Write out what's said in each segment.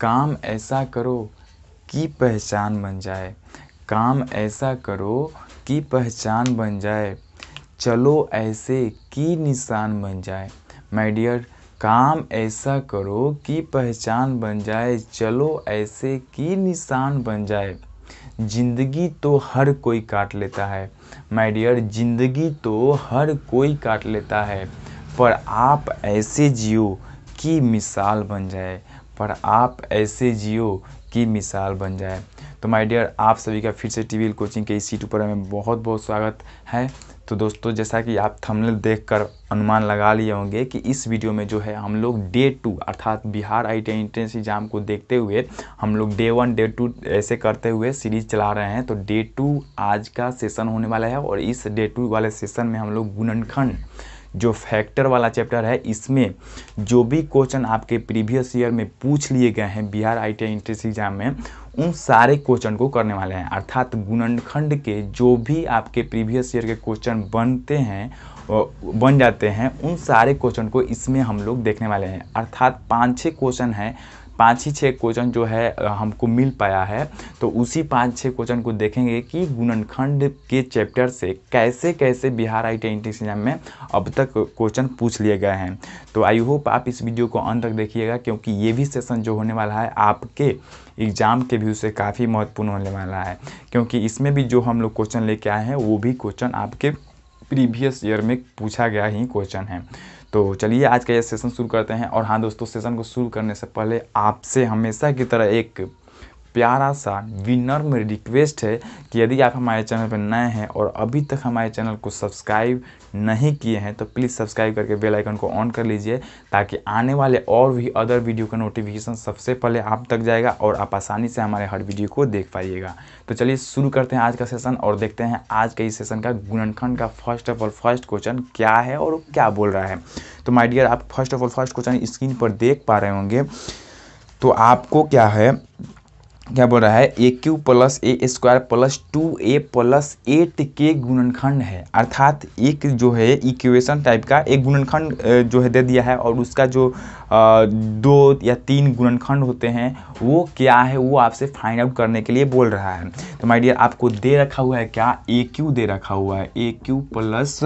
काम ऐसा करो कि पहचान बन जाए काम ऐसा करो कि पहचान बन जाए चलो ऐसे कि निशान बन जाए माय डियर काम ऐसा करो कि पहचान बन जाए चलो ऐसे कि निशान बन जाए जिंदगी तो हर कोई काट लेता है माय डियर जिंदगी तो हर कोई काट लेता है पर आप ऐसे जियो कि मिसाल बन जाए पर आप ऐसे जियो की मिसाल बन जाए तो माय डियर आप सभी का फिर से टी कोचिंग के इस सीट ऊपर हमें बहुत बहुत स्वागत है तो दोस्तों जैसा कि आप थंबनेल देखकर अनुमान लगा लिए होंगे कि इस वीडियो में जो है हम लोग डे टू अर्थात Bihar I T entrance exam को देखते हुए हम लोग डे वन डे टू ऐसे करते हुए सीरीज चला रहे हैं तो डे टू आज का सेशन होने वाला है और इस डे टू वाले सेशन में हम लोग गुणनखंड जो फैक्टर वाला चैप्टर है इसमें जो भी क्वेश्चन आपके प्रीवियस ईयर में पूछ लिए गए हैं Bihar I T entrance exam में उन सारे क्वेश्चन को करने वाले हैं अर्थात गुणनखंड के जो भी आपके प्रीवियस ईयर के क्वेश्चन बनते हैं बन जाते हैं उन सारे क्वेश्चन को इसमें हम लोग देखने वाले हैं अर्थात पाँच छः क्वेश्चन हैं पाँच ही छः क्वेश्चन जो है हमको मिल पाया है तो उसी पाँच छः क्वेश्चन को देखेंगे कि गुणनखंड के चैप्टर से कैसे कैसे बिहार आई टी एग्जाम में अब तक क्वेश्चन पूछ लिए गए हैं तो आई होप आप इस वीडियो को अंत तक देखिएगा क्योंकि ये भी सेशन जो होने वाला है आपके एग्ज़ाम के व्यू से काफ़ी महत्वपूर्ण होने वाला है क्योंकि इसमें भी जो हम लोग क्वेश्चन लेके आए हैं वो भी क्वेश्चन आपके प्रीवियस ईयर में पूछा गया ही क्वेश्चन है तो चलिए आज का ये सेशन शुरू करते हैं और हाँ दोस्तों सेशन को शुरू करने से पहले आपसे हमेशा की तरह एक प्यारा सा में रिक्वेस्ट है कि यदि आप हमारे चैनल पर नए हैं और अभी तक हमारे चैनल को सब्सक्राइब नहीं किए हैं तो प्लीज़ सब्सक्राइब करके बेल आइकन को ऑन कर लीजिए ताकि आने वाले और भी अदर वीडियो का नोटिफिकेशन सबसे पहले आप तक जाएगा और आप आसानी से हमारे हर वीडियो को देख पाइएगा तो चलिए शुरू करते हैं आज का सेशन और देखते हैं आज के इस सेशन का गुणनखंड का first of all first question क्या है और क्या बोल रहा है तो माय डियर आप first of all first question screen पर देख पा रहे होंगे तो आपको क्या है क्या बोल रहा है a q plus a square plus two a plus eight के गुणनखंड है अर्थात एक जो है इक्वेशन टाइप का एक गुणनखंड जो है दे दिया है और उसका जो दो या तीन गुणनखंड होते हैं वो क्या है वो आपसे फाइंड आउट करने के लिए बोल रहा है तो माय डियर आपको दे रखा हुआ है क्या ए क्यू दे रखा हुआ है ए क्यू प्लस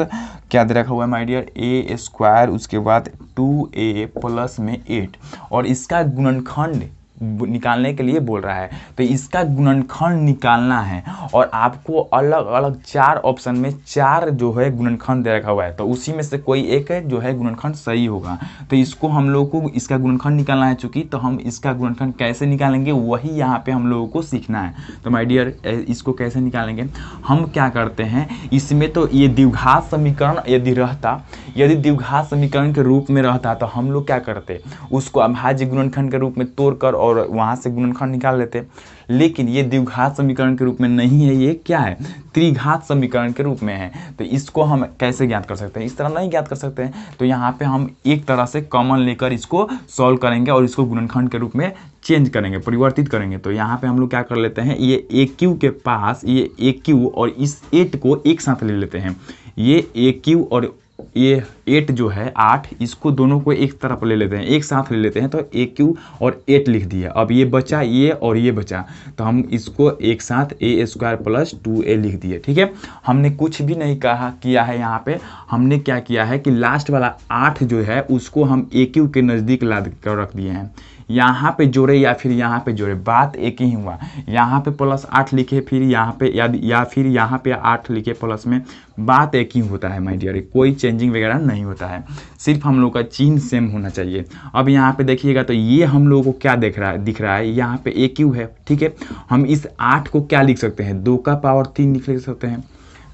क्या दे रखा हुआ है माय डियर ए स्क्वायर उसके बाद टू ए प्लस में एट और इसका गुणनखंड निकालने के लिए बोल रहा है तो इसका गुणनखंड निकालना है और आपको अलग अलग चार ऑप्शन में चार जो है गुणनखंड दे रखा हुआ है तो उसी में से कोई एक है जो है गुणनखंड सही होगा तो इसको हम लोग को इसका गुणनखंड निकालना है चूँकि तो हम इसका गुणनखंड कैसे निकालेंगे वही यहाँ पर हम लोगों को सीखना है तो माई डियर इसको कैसे निकालेंगे हम क्या करते हैं इसमें तो ये द्विघात समीकरण यदि रहता यदि द्विघात समीकरण के रूप में रहता तो हम लोग क्या करते उसको अभाज्य गुणनखंड के रूप में तोड़कर और वहाँ से गुणनखंड निकाल लेते लेकिन ये द्विघात समीकरण के रूप में नहीं है ये क्या है त्रिघात समीकरण के रूप में है तो इसको हम कैसे ज्ञात कर सकते हैं इस तरह नहीं ज्ञात कर सकते हैं तो यहाँ पे हम एक तरह से कॉमन लेकर इसको सॉल्व करेंगे और इसको गुणनखंड के रूप में चेंज करेंगे परिवर्तित करेंगे तो यहाँ पे हम लोग क्या कर लेते हैं ये ए क्यू के पास ये ए क्यू और इस एट को एक साथ ले लेते हैं ये ए क्यू और ये एट जो है आठ इसको दोनों को एक तरफ ले लेते हैं एक साथ ले लेते हैं तो ए क्यू और एट लिख दिया अब ये बचा ये और ये बचा तो हम इसको एक साथ a square plus two a लिख दिए ठीक है हमने कुछ भी नहीं कहा किया है यहाँ पे हमने क्या किया है कि लास्ट वाला आठ जो है उसको हम ए क्यू के नज़दीक ला कर रख दिए हैं यहाँ पे जोड़े या फिर यहाँ पे जोड़े बात एक ही हुआ यहाँ पे प्लस आठ लिखे फिर यहाँ पे या, या फिर यहाँ पे आठ लिखे प्लस में बात एक ही होता है माय डियर कोई चेंजिंग वगैरह नहीं होता है सिर्फ हम लोग का चीन सेम होना चाहिए अब यहाँ पे देखिएगा तो ये हम लोगों को क्या देख रहा है दिख रहा है यहाँ पे ए क्यू है ठीक है हम इस आठ को क्या लिख सकते हैं दो का पावर तीन लिख सकते हैं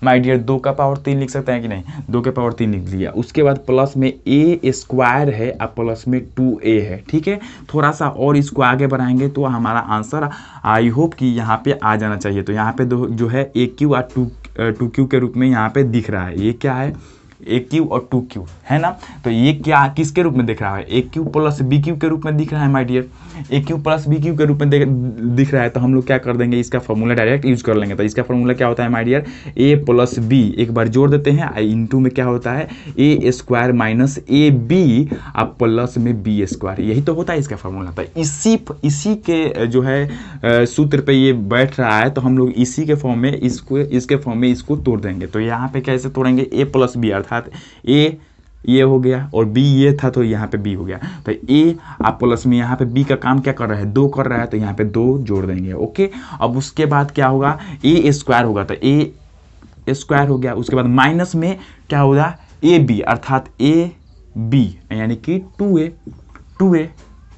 माई डियर दो का पावर तीन लिख सकते हैं कि नहीं दो के पावर तीन लिख लिया उसके बाद प्लस में ए स्क्वायर है और प्लस में टू ए है ठीक है थोड़ा सा और इसको आगे बढ़ाएंगे तो हमारा आंसर आई होप कि यहाँ पे आ जाना चाहिए तो यहाँ पे दो जो है ए क्यू और टू टू क्यू के रूप में यहाँ पे दिख रहा है ये क्या है ए क्यू और टू क्यू है ना तो ये क्या किसके रूप में दिख रहा है a q plus b q के रूप में दिख रहा है my dear a q plus b q के रूप में दिख रहा है तो हम लोग क्या कर देंगे इसका फॉर्मूला डायरेक्ट यूज कर लेंगे तो इसका फॉर्मूला क्या होता है माइडियर ए प्लस बी एक बार जोड़ देते हैं आई इंटू में क्या होता है a square minus a b और प्लस में बी स्क्वायर यही तो होता है इसका फॉर्मूला तो इसी इसी के जो है सूत्र पर ये बैठ रहा है तो हम लोग इसी के फॉर्म में इसको इसके फॉर्म में इसको तोड़ देंगे तो यहाँ पे कैसे तोड़ेंगे ए प्लस बी अर्थात ए ये हो गया और बी ये था तो यहाँ पे बी हो गया तो ए आप प्लस में यहाँ पे बी का काम क्या कर रहा है दो कर रहा है तो यहाँ पे दो जोड़ देंगे ओके अब उसके बाद क्या होगा ए स्क्वायर होगा तो ए स्क्वायर हो गया उसके बाद माइनस में क्या होगा ए बी अर्थात ए बी यानी कि टू ए टू ए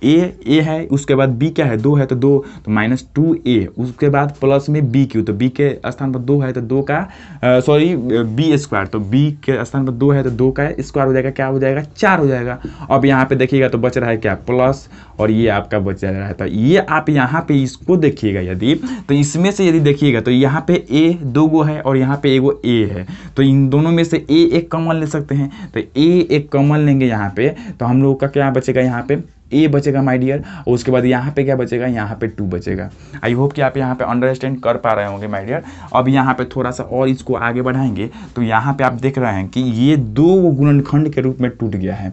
ए ए है उसके बाद बी क्या है दो है तो दो तो माइनस टू ए उसके बाद प्लस में बी क्यू तो बी के स्थान पर दो है तो दो का सॉरी बी स्क्वायर तो बी के स्थान पर दो है तो दो का स्क्वायर हो जाएगा क्या हो जाएगा चार हो जाएगा अब यहाँ पे देखिएगा तो बच रहा है क्या प्लस और ये आपका बच रहा है तो ये आप यहाँ पे इसको देखिएगा यदि तो इसमें से यदि देखिएगा तो यहाँ पे ए दो गो है और यहाँ पे एगो ए है तो इन दोनों में से ए एक कमल ले सकते हैं तो ए एक कमल लेंगे यहाँ पे तो हम लोग का क्या बचेगा यहाँ पे ए बचेगा माय डियर और उसके बाद यहाँ पे क्या बचेगा यहाँ पे टू बचेगा आई होप कि आप यहाँ पे अंडरस्टैंड कर पा रहे होंगे माय डियर अब यहाँ पे थोड़ा सा और इसको आगे बढ़ाएंगे तो यहाँ पे आप देख रहे हैं कि ये दो गुणनखंड के रूप में टूट गया है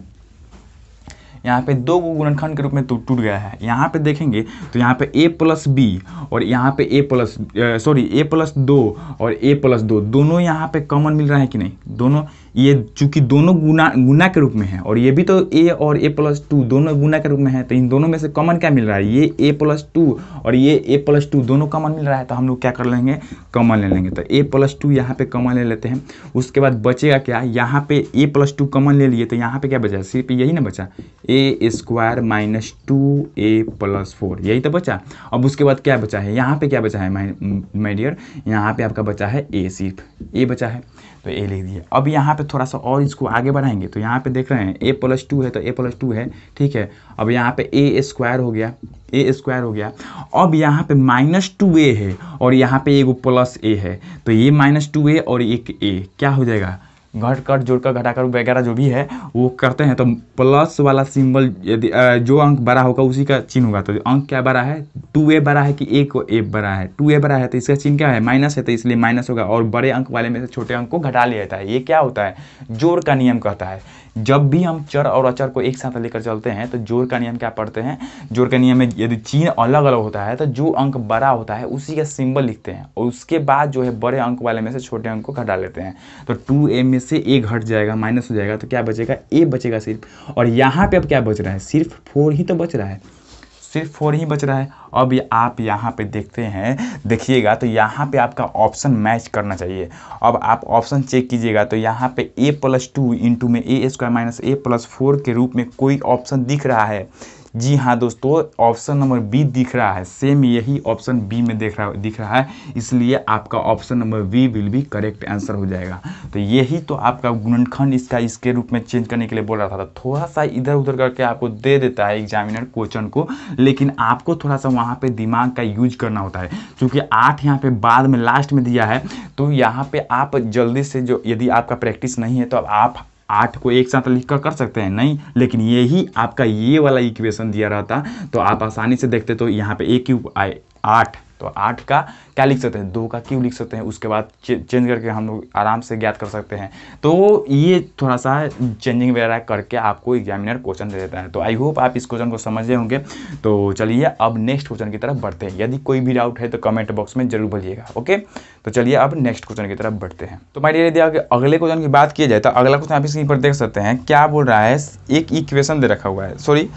यहाँ पे दो गुणनखंड के रूप में टूट गया है यहाँ पे देखेंगे तो यहाँ पे ए प्लस बी और यहाँ पे a plus sorry a plus दो और ए प्लस दो दोनों यहाँ पे कॉमन मिल रहा है कि नहीं दोनों ये चूंकि दोनों गुना गुना के रूप में है और ये भी तो ए और ए प्लस टू दोनों गुना के रूप में है तो इन दोनों में से कॉमन क्या मिल रहा है ये ए प्लस टू और ये ए प्लस टू दोनों कॉमन मिल रहा है तो हम लोग क्या कर लेंगे कॉमन ले लेंगे तो ए प्लस टू यहाँ पर कॉमन ले लेते हैं उसके बाद बचेगा क्या यहाँ पे ए प्लस टू कॉमन ले लिए तो यहाँ पे क्या बचा सिर्फ यही ना बचा a square minus two a plus four यही तो बचा अब उसके बाद क्या बचा है यहाँ पे क्या बचा है माइडियर यहाँ पे आपका बचा है ए सिर्फ ए बचा है तो ए लिख दिया अब यहाँ पे थोड़ा सा और इसको आगे बढ़ाएंगे तो यहाँ पे देख रहे हैं ए प्लस टू है तो ए प्लस टू है ठीक है अब यहाँ पे ए स्क्वायर हो गया ए स्क्वायर हो गया अब यहाँ पे माइनस टू ए है और यहाँ पे एगो प्लस ए है तो ये माइनस टू ए और एक ए क्या हो जाएगा घट कर जोड़ कर घटाकर वगैरह जो भी है वो करते हैं तो प्लस वाला सिंबल यदि जो अंक बड़ा होगा उसी का चिन्ह होगा तो अंक क्या बड़ा है टू ए बड़ा है कि ए को ए बड़ा है टू ए बड़ा है तो इसका चिन्ह क्या है माइनस है तो इसलिए माइनस होगा और बड़े अंक वाले में से छोटे अंक को घटा लिया जाता है ये क्या होता है जोड़ का नियम कहता है जब भी हम चर और अचर को एक साथ लेकर चलते हैं तो जोर का नियम क्या पढ़ते हैं जोर का नियम में यदि चीन अलग अलग होता है तो जो अंक बड़ा होता है उसी का सिंबल लिखते हैं और उसके बाद जो है बड़े अंक वाले में से छोटे अंक को घटा लेते हैं तो टू ए में से ए घट जाएगा माइनस हो जाएगा तो क्या बचेगा ए बचेगा सिर्फ और यहाँ पर अब क्या बच रहा है सिर्फ फोर ही तो बच रहा है सिर्फ फोर ही बच रहा है अब ये आप यहाँ पे देखते हैं देखिएगा तो यहाँ पे आपका ऑप्शन मैच करना चाहिए अब आप ऑप्शन चेक कीजिएगा तो यहाँ पे ए प्लस टू इंटू में a square minus a plus four के रूप में कोई ऑप्शन दिख रहा है जी हाँ दोस्तों ऑप्शन नंबर बी दिख रहा है सेम यही ऑप्शन बी में देख रहा दिख रहा है इसलिए आपका ऑप्शन नंबर बी विल भी करेक्ट आंसर हो जाएगा तो यही तो आपका गुणनखंड इसका इसके रूप में चेंज करने के लिए बोल रहा था तो थोड़ा सा इधर उधर करके आपको दे देता है एग्जामिनर क्वेश्चन को लेकिन आपको थोड़ा सा वहाँ पर दिमाग का यूज करना होता है क्योंकि आठ यहाँ पर बाद में लास्ट में दिया है तो यहाँ पर आप जल्दी से जो यदि आपका प्रैक्टिस नहीं है तो आप आठ को एक साथ लिख कर सकते हैं नहीं लेकिन यही आपका ये वाला इक्वेशन दिया रहता तो आप आसानी से देखते तो यहाँ पे एक क्यूब आए आठ तो आठ का क्या लिख सकते हैं दो का क्यों लिख सकते हैं उसके बाद चे, चेंज करके हम लोग आराम से ज्ञात कर सकते हैं तो ये थोड़ा सा चेंजिंग वगैरह करके आपको एग्जामिनर क्वेश्चन दे देता है तो आई होप आप इस क्वेश्चन को समझे होंगे तो चलिए अब नेक्स्ट क्वेश्चन की तरफ बढ़ते हैं यदि कोई भी डाउट है तो कमेंट बॉक्स में जरूर बोलिएगा ओके तो चलिए अब नेक्स्ट क्वेश्चन की तरफ बढ़ते हैं तो माइडियर यदि अगले क्वेश्चन की बात की जाए तो अगला क्वेश्चन आप स्क्रीन पर देख सकते हैं क्या बोल रहा है एक इक्वेशन दे रखा हुआ है सॉरी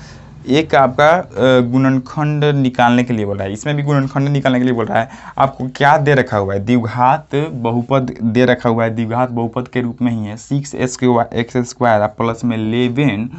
एक आपका गुणनखंड निकालने के लिए बोल रहा है इसमें भी गुणनखंड निकालने के लिए बोल रहा है आपको क्या दे रखा हुआ है द्विघात बहुपद दे रखा हुआ है द्विघात बहुपद के रूप में ही है six square x square plus में लेवन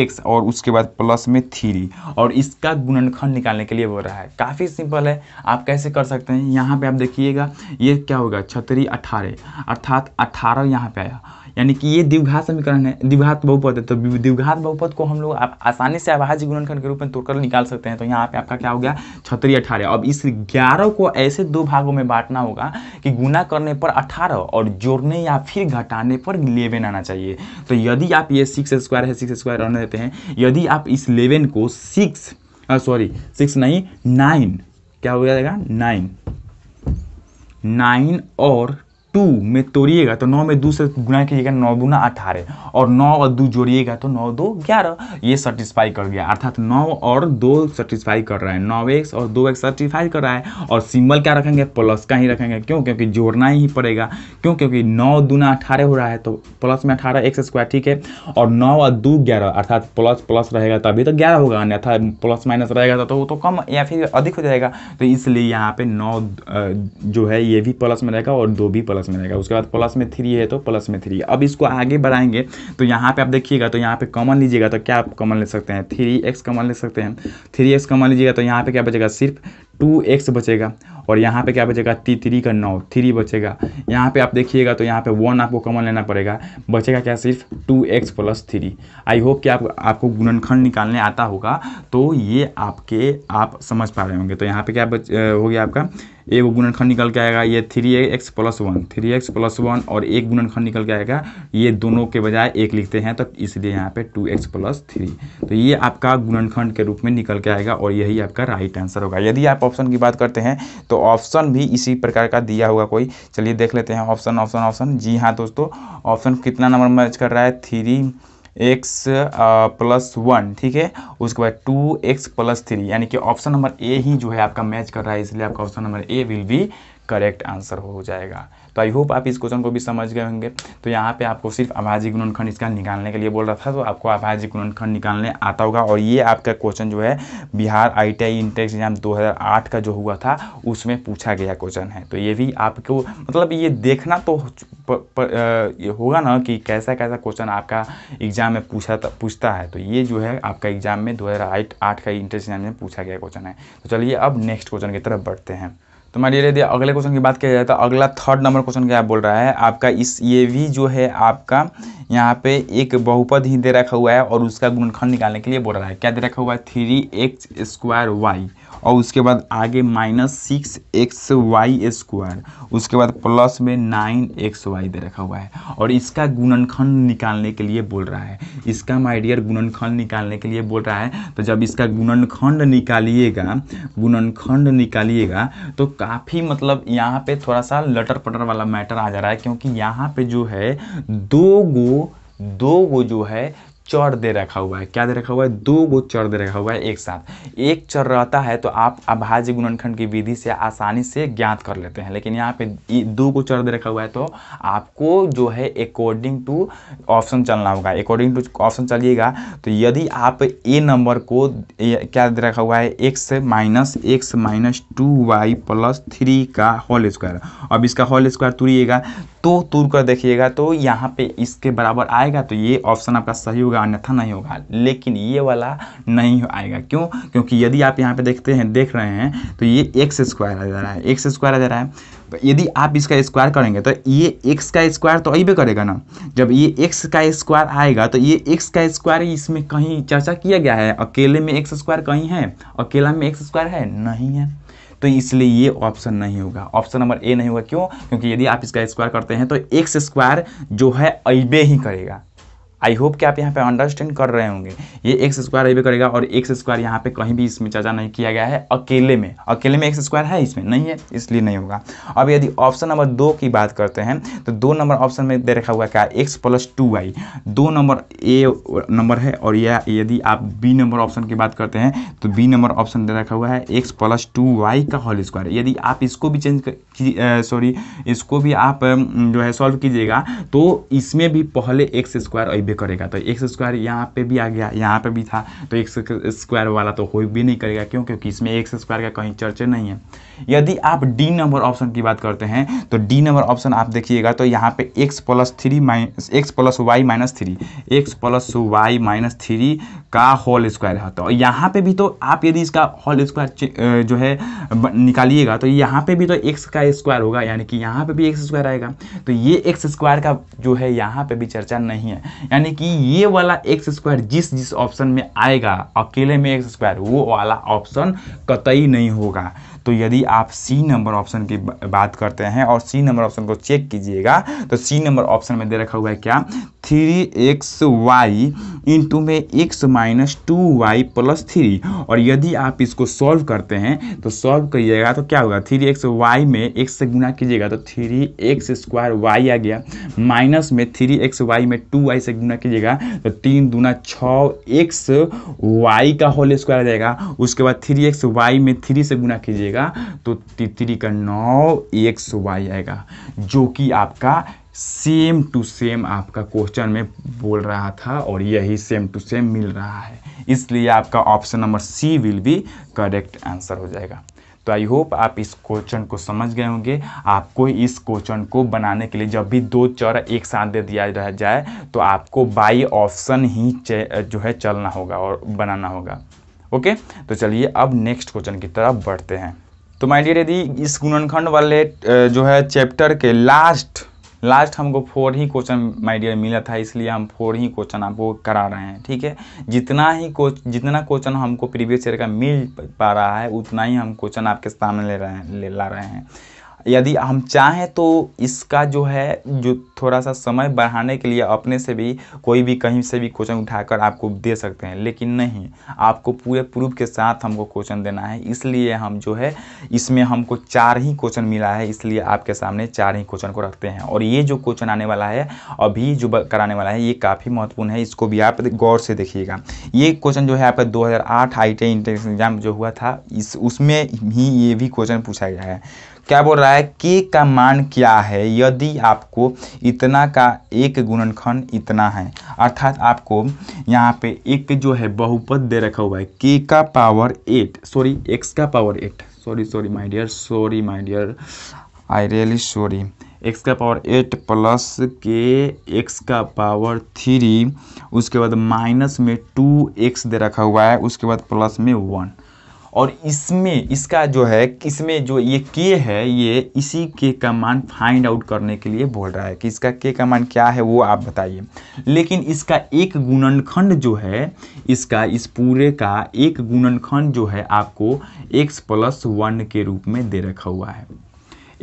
एक्स और उसके बाद प्लस में थ्री और इसका गुणनखंड निकालने के लिए बोल रहा है काफ़ी सिंपल है आप कैसे कर सकते हैं यहाँ पर आप देखिएगा ये क्या होगा छतरी अठारह अर्थात अठारह यहाँ पर आया यानी कि ये द्विघात समीकरण है द्विघात बहुपद है तो द्विघात बहुपद को हम लोग आप आसानी से अभाज्य गुणनखंड के रूप में तोड़कर निकाल सकते हैं तो यहाँ पे आपका क्या हो गया छतरी अठारह अब इस ग्यारह को ऐसे दो भागों में बांटना होगा कि गुना करने पर अठारह और जोड़ने या फिर घटाने पर लेवन आना चाहिए तो यदि आप ये सिक्स स्क्वायर है सिक्स स्क्वायर रहने देते हैं यदि आप इस लेवन को सिक्स सॉरी सिक्स नहीं नाइन क्या हो जाएगा नाइन नाइन और टू में तोड़िएगा तो नौ में दो से गुना कीजिएगा नौ गुना अठारह और नौ और दो जोड़िएगा तो नौ दो ग्यारह ये सर्टिस्फाई कर गया अर्थात नौ और दो सर्टिस्फाई कर रहा है नौ एक्स और दो एक्स सर्टिस्फाई कर रहा है और सिंबल क्या रखेंगे प्लस का ही रखेंगे क्यों क्योंकि जोड़ना ही पड़ेगा क्यों क्योंकि नौ दूना अठारह हो रहा है तो प्लस में अठारह एक्स स्क्वायर ठीक है और नौ और दो ग्यारह अर्थात प्लस प्लस रहेगा तभी तो ग्यारह होगा अन्यथा प्लस माइनस रहेगा तो, तो वो तो कम या फिर अधिक हो जाएगा तो इसलिए यहाँ पे नौ जो है ये भी प्लस में रहेगा और दो भी प्लस प्लस में रहेगा उसके बाद प्लस में थ्री है तो प्लस में थ्री अब इसको आगे बढ़ाएंगे तो यहाँ पे आप देखिएगा तो यहाँ पे कॉमन लीजिएगा तो क्या आप कॉमन ले सकते हैं थ्री एक्स कॉमन ले सकते हैं थ्री एक्स कॉमन लीजिएगा तो यहाँ पे क्या बचेगा सिर्फ टू एक्स बचेगा और यहाँ पे क्या बचेगा टी थ्री का नौ थ्री बचेगा यहाँ पे आप देखिएगा तो यहाँ पे वन आपको कॉमन लेना पड़ेगा बचेगा क्या सिर्फ two x plus three I hope कि आप आपको गुणनखंड निकालने आता होगा तो ये आपके आप समझ पा रहे होंगे तो यहाँ पे क्या बच, हो गया आपका एक गुणनखंड निकल के आएगा ये three x plus one three x plus one और एक गुणनखंड निकल के आएगा ये दोनों के बजाय एक लिखते हैं तो इसलिए यहाँ पे टू एक्स प्लस थ्री तो ये आपका गुणनखंड के रूप में निकल के आएगा और यही आपका राइट आंसर होगा यदि आप ऑप्शन की बात करते हैं तो ऑप्शन भी इसी प्रकार का दिया होगा कोई चलिए देख लेते हैं ऑप्शन ऑप्शन ऑप्शन जी हाँ दोस्तों ऑप्शन कितना नंबर मैच कर रहा है थ्री एक्स प्लस वन ठीक है उसके बाद टू एक्स प्लस थ्री यानी कि ऑप्शन नंबर ए ही जो है आपका मैच कर रहा है इसलिए आपका option number a will be correct answer हो जाएगा तो आई होप आप इस क्वेश्चन को भी समझ गए होंगे तो यहाँ पे आपको सिर्फ आभाजी गुणनखंड इसका निकालने के लिए बोल रहा था तो आपको आभाजी गुणनखंड निकालने आता होगा और ये आपका क्वेश्चन जो है बिहार आई टी आई इंटेक्स एग्जाम 2008 का जो हुआ था उसमें पूछा गया क्वेश्चन है तो ये भी आपको मतलब ये देखना तो प, प, आ, ये होगा ना कि कैसा कैसा क्वेश्चन आपका एग्जाम में पूछा पूछता है तो ये जो है आपका एग्जाम में दो हज़ार आठ का इंट्रेंस एग्जाम में पूछा गया क्वेश्चन है तो चलिए अब नेक्स्ट क्वेश्चन की तरफ बढ़ते हैं तो मान यदि अगले क्वेश्चन की बात किया जाए तो अगला थर्ड नंबर क्वेश्चन क्या बोल रहा है आपका इस ये भी जो है आपका यहाँ पे एक बहुपद ही दे रखा हुआ है और उसका गुणनखंड निकालने के लिए बोल रहा है क्या दे रखा हुआ है थ्री एक्स स्क्वायर वाई और उसके बाद आगे minus six x y square उसके बाद प्लस में नाइन एक्स वाई दे रखा हुआ है और इसका गुणनखंड निकालने के लिए बोल रहा है इसका माइडियर गुणनखंड निकालने के लिए बोल रहा है तो जब इसका गुणनखंड निकालिएगा गुणनखंड निकालिएगा तो काफ़ी मतलब यहाँ पे थोड़ा सा लटर पटर वाला मैटर आ जा रहा है क्योंकि यहाँ पे जो है दो गो दो गो जो है चर दे रखा हुआ है क्या दे रखा हुआ है दो गो चर दे रखा हुआ है एक साथ एक चर रहता है तो आप अभाज्य गुणनखंड की विधि से आसानी से ज्ञात कर लेते हैं लेकिन यहाँ पे दो गो चर दे रखा हुआ है तो आपको जो है अकॉर्डिंग टू ऑप्शन चलना होगा अकॉर्डिंग टू ऑप्शन चलिएगा तो यदि आप ए नंबर को ए, क्या दे रखा हुआ है x minus x minus two y plus three का होल स्क्वायर अब इसका होल स्क्वायर तुरिएगा तो तुर कर देखिएगा तो यहाँ पे इसके बराबर आएगा तो ये ऑप्शन आपका सही होगा होगा अन्यथा नहीं होगा लेकिन ये वाला नहीं आएगा क्यों क्योंकि यदि आप यहाँ पे देखते हैं देख रहे हैं तो ये एक्स स्क्वायर आ जा रहा है एक्स स्क्वायर आ जा रहा है तो यदि आप इसका स्क्वायर करेंगे तो ये एक्स का स्क्वायर तो अभी करेगा ना जब ये एक्स का स्क्वायर आएगा तो ये एक्स का स्क्वायर इसमें कहीं चर्चा किया गया है अकेले में एक्स स्क्वायर कहीं है अकेला में एक्स स्क्वायर है नहीं है तो इसलिए ये ऑप्शन नहीं होगा ऑप्शन नंबर ए नहीं होगा क्यों क्योंकि यदि आप इसका स्क्वायर करते हैं तो एक्स स्क्वायर जो है अबे ही करेगा आई होप कि आप यहाँ पे अंडरस्टैंड कर रहे होंगे ये एक्स स्क्वायर भी करेगा और एक्स स्क्वायर यहाँ पे कहीं भी इसमें चर्चा नहीं किया गया है अकेले में अकेले में एक्स स्क्वायर है इसमें नहीं है इसलिए नहीं होगा अब यदि ऑप्शन नंबर दो की बात करते हैं तो दो नंबर ऑप्शन में दे रखा हुआ क्या है एक्स प्लस टू वाई दो नंबर ए नंबर है और यह यदि आप बी नंबर ऑप्शन की बात करते हैं तो बी नंबर ऑप्शन दे रखा हुआ है एक्स प्लस टू वाई का होल स्क्वायर यदि आप इसको भी चेंज सॉरी इसको भी आप जो है सॉल्व कीजिएगा तो इसमें भी पहले एक्स स्क्वायर नब्बे करेगा तो एक्स स्क्वायर यहाँ पे भी आ गया यहाँ पे भी था तो एक्स स्क्वायर वाला तो हो भी नहीं करेगा क्यों क्योंकि इसमें एक्स स्क्वायर का कहीं चर्चा नहीं है यदि आप डी नंबर ऑप्शन की बात करते हैं तो डी नंबर ऑप्शन आप देखिएगा तो यहाँ पे x plus three minus x plus y minus three x plus y minus three का होल स्क्वायर होता है और तो यहाँ पे भी तो आप यदि इसका होल स्क्वायर जो है निकालिएगा तो यहाँ पे भी तो एक्स का स्क्वायर होगा यानी कि यहाँ पे भी एक्स स्क्वायर आएगा तो ये एक्स स्क्वायर का जो है यहाँ पे भी चर्चा नहीं है यानी कि ये वाला एक्स स्क्वायर जिस जिस ऑप्शन में आएगा अकेले में एक्स स्क्वायर वो वाला ऑप्शन कतई नहीं होगा तो यदि आप सी नंबर ऑप्शन की बात करते हैं और सी नंबर ऑप्शन को चेक कीजिएगा तो सी नंबर ऑप्शन में दे रखा हुआ है क्या थ्री एक्स वाई इंटू में x minus two y plus three और यदि आप इसको सॉल्व करते हैं तो सॉल्व करिएगा तो क्या होगा थ्री एक्स वाई में एक्स से गुना कीजिएगा तो थ्री एक्स स्क्वायर वाई आ गया माइनस में थ्री एक्स वाई में टू वाई से गुना कीजिएगा तो तीन दूना छः एक्स वाई का होल स्क्वायर आ जाएगा उसके बाद थ्री एक्स वाई में थ्री से गुना कीजिएगा करेगा तो तितरी का नौ एक सौ वाई आएगा जो कि आपका सेम टू सेम आपका क्वेश्चन में बोल रहा था और यही सेम टू सेम मिल रहा है इसलिए आपका option number C will be correct answer हो जाएगा तो आई होप आप इस क्वेश्चन को समझ गए होंगे आपको इस क्वेश्चन को बनाने के लिए जब भी दो चर एक साथ दे दिया रह जाए तो आपको बाई ऑप्शन ही जो है चलना होगा और बनाना होगा ओके तो चलिए अब नेक्स्ट क्वेश्चन की तरफ बढ़ते हैं तो माय डियर यदि इस गुणनखंड वाले जो है चैप्टर के लास्ट लास्ट हमको फोर ही क्वेश्चन माय डियर मिला था इसलिए हम फोर ही क्वेश्चन आपको करा रहे हैं ठीक है जितना ही क्वेश्चन जितना क्वेश्चन हमको प्रीवियस ईयर का मिल पा रहा है उतना ही हम क्वेश्चन आपके सामने ले रहे हैं ले ला रहे हैं यदि हम चाहें तो इसका जो है जो थोड़ा सा समय बढ़ाने के लिए अपने से भी कोई भी कहीं से भी क्वेश्चन उठाकर आपको दे सकते हैं लेकिन नहीं आपको पूरे प्रूफ के साथ हमको क्वेश्चन देना है इसलिए हम जो है इसमें हमको चार ही क्वेश्चन मिला है इसलिए आपके सामने चार ही क्वेश्चन को रखते हैं और ये जो क्वेश्चन आने वाला है अभी जो कराने वाला है ये काफ़ी महत्वपूर्ण है इसको भी आप गौर से देखिएगा ये क्वेश्चन जो है आपका दो हज़ार आठ आई टी एग्ज़ाम जो हुआ था इस उसमें ही ये भी क्वेश्चन पूछा गया है क्या बोल रहा है के का मान क्या है यदि आपको इतना का एक गुणनखंड इतना है अर्थात आपको यहाँ पे एक जो है बहुपद दे रखा हुआ है के का पावर एट सॉरी एक्स का power eight sorry sorry my dear sorry my dear I really sorry x का पावर एट प्लस के एक्स का पावर थ्री उसके बाद माइनस में टू एक्स दे रखा हुआ है उसके बाद प्लस में वन और इसमें इसका जो है इसमें जो ये के है ये इसी के का मान फाइंड आउट करने के लिए बोल रहा है कि इसका के का मान क्या है वो आप बताइए लेकिन इसका एक गुणनखंड जो है इसका इस पूरे का एक गुणनखंड जो है आपको एक्स प्लस वन के रूप में दे रखा हुआ है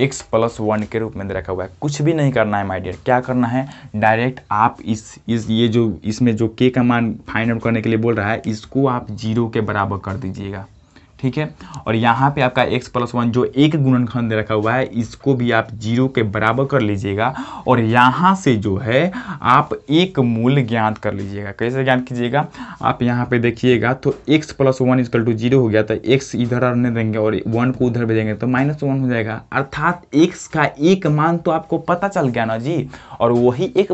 एक्स प्लस वन के रूप में दे रखा हुआ है कुछ भी नहीं करना है माय डियर क्या करना है डायरेक्ट आप इस इस ये जो इसमें जो के का मान फाइंड आउट करने के लिए बोल रहा है इसको आप जीरो के बराबर कर दीजिएगा ठीक है और यहाँ पे आपका x प्लस वन जो एक गुणनखंड दे रखा हुआ है इसको भी आप जीरो के बराबर कर लीजिएगा और यहाँ से जो है आप एक मूल ज्ञात कर लीजिएगा कैसे ज्ञात कीजिएगा आप यहाँ पे देखिएगा तो x plus one equal to zero हो गया तो x इधर रहने देंगे और वन को उधर भेजेंगे तो माइनस वन हो जाएगा अर्थात x का एक मान तो आपको पता चल गया ना जी और वही एक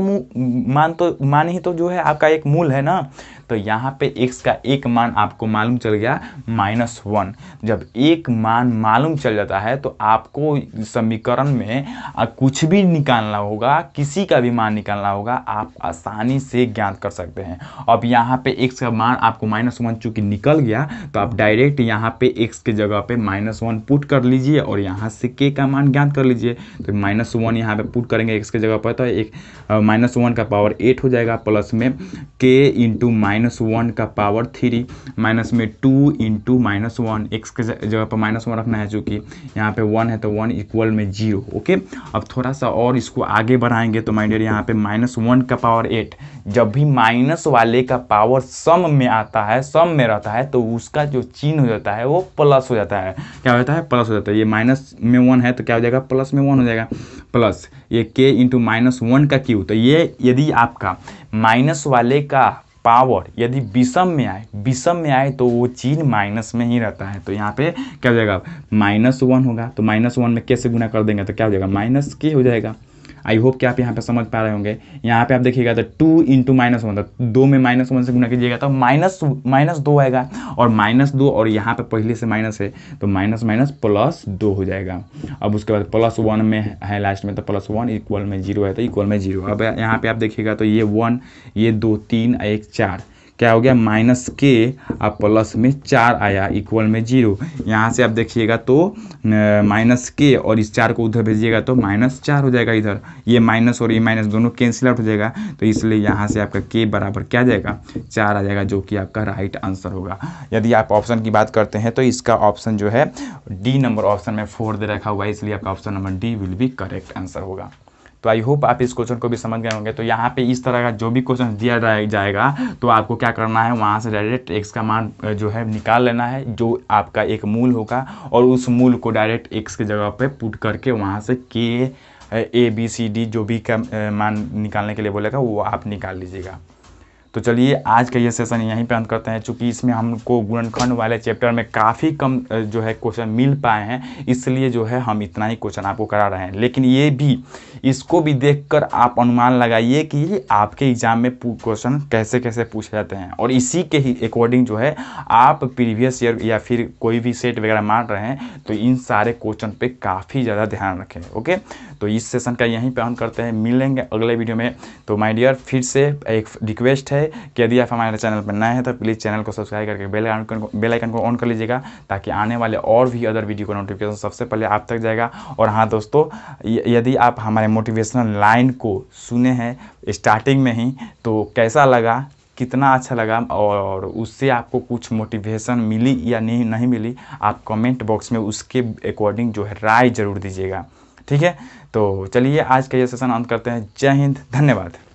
मान तो मान ही तो जो है आपका एक मूल है ना तो यहाँ पे x का एक मान आपको मालूम चल गया माइनस वन वन जब एक मान मालूम चल जाता है तो आपको समीकरण में कुछ भी निकालना होगा किसी का भी मान निकालना होगा आप आसानी से ज्ञात कर सकते हैं अब यहाँ पे एक्स का मान आपको माइनस वन चूँकि निकल गया तो आप डायरेक्ट यहाँ पे एक्स के जगह पे माइनस वन पुट कर लीजिए और यहाँ से के का मान ज्ञात कर लीजिए तो माइनस वन यहाँ पर पुट करेंगे एक्स के जगह पर तो एक माइनस वन का पावर एट हो जाएगा प्लस में के इंटू माइनस वन का पावर थ्री माइनस में two into minus one x के जगह पर माइनस वन रखना है चूँकि यहाँ पे वन है तो वन इक्वल में जीरो ओके अब थोड़ा सा और इसको आगे बढ़ाएंगे तो माइंड यहाँ पे माइनस वन का पावर एट जब भी माइनस वाले का पावर सम में आता है सम में रहता है तो उसका जो चिन्ह हो जाता है वो प्लस हो जाता है क्या हो जाता है प्लस हो जाता है ये माइनस में वन है तो क्या हो जाएगा प्लस में वन हो जाएगा प्लस ये के इंटू माइनस वन का क्यू तो ये यदि आपका माइनस वाले का पावर यदि विषम में आए विषम में आए तो वो चीज़ माइनस में ही रहता है तो यहाँ पे क्या हो जाएगा माइनस वन होगा तो माइनस वन में कैसे गुना कर देंगे तो क्या हो जाएगा माइनस के हो जाएगा आई होप कि आप यहाँ पे समझ पा रहे होंगे यहाँ पे आप देखिएगा तो टू इंटू माइनस वन दो में माइनस वन से गुना कीजिएगा तो माइनस माइनस दो आएगा और माइनस दो और यहाँ पे पहले से माइनस है तो माइनस माइनस प्लस दो हो जाएगा अब उसके बाद प्लस वन में है लास्ट में तो प्लस वन इक्वल में जीरो है तो इक्वल में जीरो अब यहाँ पे आप देखिएगा तो ये वन ये दो तीन एक चार क्या हो गया माइनस के और प्लस में चार आया इक्वल में जीरो यहाँ से आप देखिएगा तो माइनस के और इस चार को उधर भेजिएगा तो माइनस चार हो जाएगा इधर ये माइनस और ये माइनस दोनों कैंसिल आउट हो जाएगा तो इसलिए यहाँ से आपका के बराबर क्या जाएगा चार आ जाएगा जो कि आपका राइट आंसर होगा यदि आप ऑप्शन की बात करते हैं तो इसका ऑप्शन जो है डी नंबर ऑप्शन में फोर दे रखा हुआ है इसलिए आपका ऑप्शन नंबर डी विल भी करेक्ट आंसर होगा तो आई होप आप इस क्वेश्चन को भी समझ गए होंगे तो यहाँ पे इस तरह का जो भी क्वेश्चन दिया जाएगा तो आपको क्या करना है वहाँ से डायरेक्ट एक्स का मान जो है निकाल लेना है जो आपका एक मूल होगा और उस मूल को डायरेक्ट एक्स की जगह पर पुट करके वहाँ से के ए बी सी डी जो भी का मान निकालने के लिए बोलेगा वो आप निकाल लीजिएगा तो चलिए आज का ये सेशन यहीं पे अंत करते हैं चूँकि इसमें हमको गुणनखंड वाले चैप्टर में काफ़ी कम जो है क्वेश्चन मिल पाए हैं इसलिए जो है हम इतना ही क्वेश्चन आपको करा रहे हैं लेकिन ये भी इसको भी देखकर आप अनुमान लगाइए कि आपके एग्ज़ाम में क्वेश्चन कैसे कैसे पूछे जाते हैं और इसी के ही अकॉर्डिंग जो है आप प्रीवियस ईयर या फिर कोई भी सेट वगैरह मार रहे हैं तो इन सारे क्वेश्चन पर काफ़ी ज़्यादा ध्यान रखें ओके तो इस सेशन का यहीं पर हम करते हैं मिलेंगे अगले वीडियो में तो माई डियर फिर से एक रिक्वेस्ट है है कि यदि आप हमारे चैनल पर नए हैं तो प्लीज़ चैनल को सब्सक्राइब करके बेल आइकन को बेल आइकन को ऑन कर लीजिएगा ताकि आने वाले और भी अदर वीडियो का नोटिफिकेशन सबसे पहले आप तक जाएगा और हाँ दोस्तों यदि आप हमारे मोटिवेशनल लाइन को सुने हैं स्टार्टिंग में ही तो कैसा लगा कितना अच्छा लगा और उससे आपको कुछ मोटिवेशन मिली या नहीं नहीं मिली आप कमेंट बॉक्स में उसके अकॉर्डिंग जो है राय ज़रूर दीजिएगा ठीक है तो चलिए आज का ये सेशन अंत करते हैं जय हिंद धन्यवाद